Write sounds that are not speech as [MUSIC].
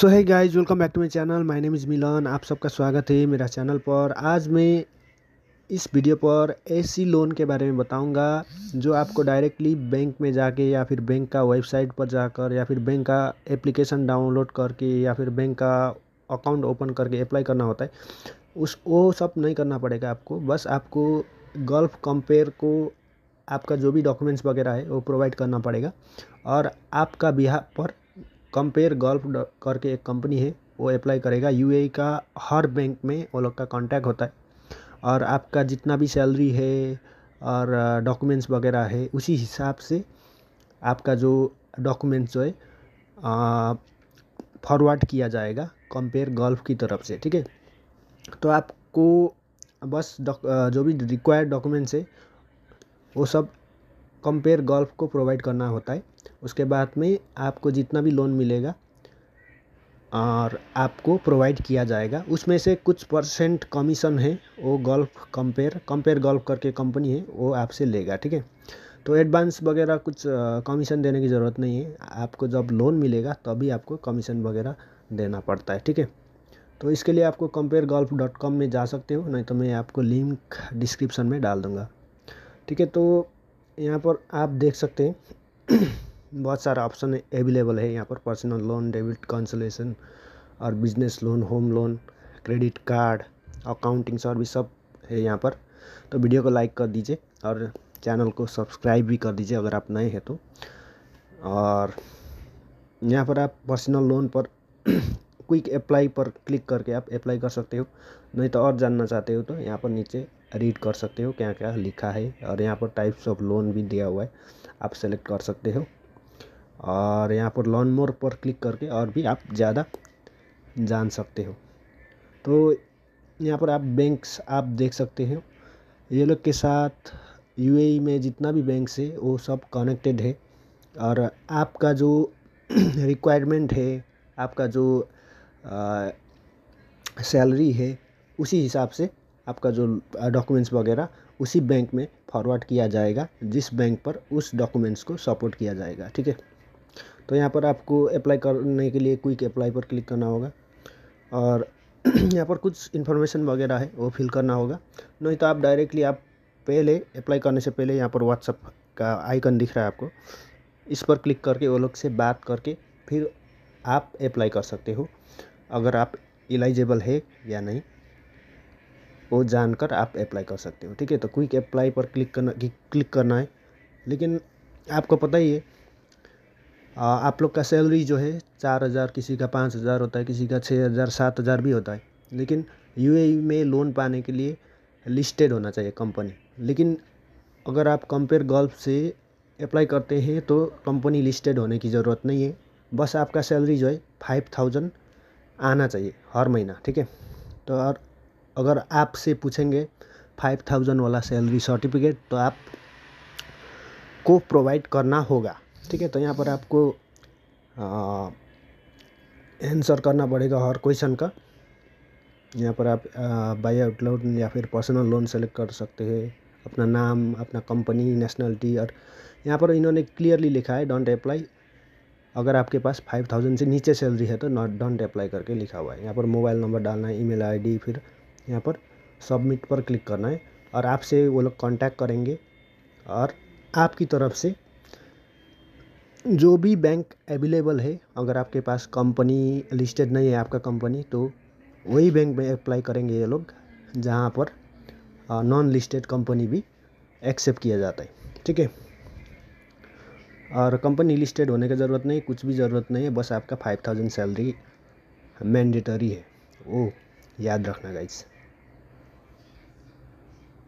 सो है guys welcome back to my channel my name is Milan आप सबका स्वागत है मेरा चैनल पर आज मैं इस वीडियो पर ऐसी लोन के बारे में बताऊंगा जो आपको डायरेक्टली बैंक में जाके या फिर बैंक का वेबसाइट पर जाकर या फिर बैंक का एप्लीकेशन डाउनलोड करके या फिर बैंक का अकाउंट ओपन करके अप्लाई करना होता है उस वो सब नहीं करना पड़ेगा आपको बस आपको गल्फ कंपेयर को आपका जो भी डॉक्यूमेंट्स वगैरह है वो प्रोवाइड करना पड़ेगा और आपका बिहार पर कंपेयर गल्फ करके एक कंपनी है वो अप्लाई करेगा यूएई e का हर बैंक में वो लोग का कांटेक्ट होता है और आपका जितना भी सैलरी है और डॉक्यूमेंट्स वगैरह है उसी हिसाब से आपका जो डॉक्यूमेंट्स जो है फॉरवर्ड किया जाएगा कंपेयर गल्फ की तरफ से ठीक है तो आपको बस जो भी रिक्वायर्ड डॉक्यूमेंट्स है वो सब कंपेयर गोल्फ़ को प्रोवाइड करना होता है उसके बाद में आपको जितना भी लोन मिलेगा और आपको प्रोवाइड किया जाएगा उसमें से कुछ परसेंट कमीशन है वो गोल्फ़ कंपेयर कंपेयर गोल्फ़ करके कंपनी है वो आपसे लेगा ठीक है तो एडवांस वगैरह कुछ कमीशन देने की ज़रूरत नहीं है आपको जब लोन मिलेगा तभी तो आपको कमीशन वगैरह देना पड़ता है ठीक है तो इसके लिए आपको कंपेयर गोल्फ़ डॉट कॉम में जा सकते हो नहीं तो मैं आपको लिंक डिस्क्रिप्शन में डाल दूँगा ठीक है तो यहाँ पर आप देख सकते हैं [CLEARS THROAT] बहुत सारा ऑप्शन अवेलेबल है यहाँ पर पर्सनल लोन डेबिट कंसलेशन और business loan home loan credit card accounting service सब है यहाँ पर तो वीडियो को लाइक कर दीजिए और चैनल को सब्सक्राइब भी कर दीजिए अगर आप नए हैं तो और यहाँ पर आप पर्सनल लोन पर क्विक [CLEARS THROAT] अप्लाई पर क्लिक करके आप अप्लाई कर सकते हो नहीं तो और जानना चाहते हो तो यहाँ पर नीचे रीड कर सकते हो क्या क्या लिखा है और यहाँ पर टाइप्स ऑफ लोन भी दिया हुआ है आप सेलेक्ट कर सकते हो और यहाँ पर लोन मोर पर क्लिक करके और भी आप ज़्यादा जान सकते हो तो यहाँ पर आप बैंक्स आप देख सकते हो ये लोग के साथ यूएई e में जितना भी बैंक्स है वो सब कनेक्टेड है और आपका जो रिक्वायरमेंट [CLEARS THROAT] है आपका जो सैलरी है उसी हिसाब से आपका जो डॉक्यूमेंट्स वगैरह उसी बैंक में फॉरवर्ड किया जाएगा जिस बैंक पर उस डॉक्यूमेंट्स को सपोर्ट किया जाएगा ठीक है तो यहाँ पर आपको अप्लाई करने के लिए क्विक अप्लाई पर क्लिक करना होगा और [CLEARS THROAT] यहाँ पर कुछ इन्फॉर्मेशन वगैरह है वो फिल करना होगा नहीं तो आप डायरेक्टली आप पहले अप्लाई करने से पहले यहाँ पर व्हाट्सअप का आइकन दिख रहा है आपको इस पर क्लिक करके वो लोग से बात करके फिर आप अप्लाई कर सकते हो अगर आप एलिजिबल है या नहीं वो जानकर आप अप्लाई कर सकते हो ठीक है तो क्विक अप्लाई पर क्लिक करना क्लिक करना है लेकिन आपको पता ही है आप लोग का सैलरी जो है चार हज़ार किसी का पाँच हज़ार होता है किसी का छः हज़ार सात हज़ार भी होता है लेकिन यू e में लोन पाने के लिए लिस्टेड होना चाहिए कंपनी लेकिन अगर आप कंपेयर गल्फ से अप्लाई करते हैं तो कंपनी लिस्टेड होने की ज़रूरत नहीं है बस आपका सैलरी जो है फाइव थाउजेंड आना चाहिए हर महीना ठीक है तो और अगर आपसे पूछेंगे फाइव थाउजेंड वाला सैलरी सर्टिफिकेट तो आप को प्रोवाइड करना होगा ठीक है तो यहाँ पर आपको आंसर करना पड़ेगा हर क्वेश्चन का यहाँ पर आप बाई आउट लोन या फिर पर्सनल लोन सेलेक्ट कर सकते हैं अपना नाम अपना कंपनी नेशनलिटी और यहाँ पर इन्होंने क्लियरली लिखा है डोंट अप्लाई अगर आपके पास फाइव थाउजेंड से नीचे सैलरी है तो नॉट डोंट अप्लाई करके लिखा हुआ है यहाँ पर मोबाइल नंबर डालना है ईमेल आईडी फिर यहाँ पर सबमिट पर क्लिक करना है और आपसे वो लोग कांटेक्ट करेंगे और आपकी तरफ से जो भी बैंक अवेलेबल है अगर आपके पास कंपनी लिस्टेड नहीं है आपका कंपनी तो वही बैंक में अप्लाई करेंगे ये लोग जहाँ पर नॉन लिस्टेड कंपनी भी एक्सेप्ट किया जाता है ठीक है और कंपनी लिस्टेड होने की ज़रूरत नहीं कुछ भी ज़रूरत नहीं है बस आपका फाइव थाउजेंड सैलरी मैंडेटरी है वो याद रखना गाइस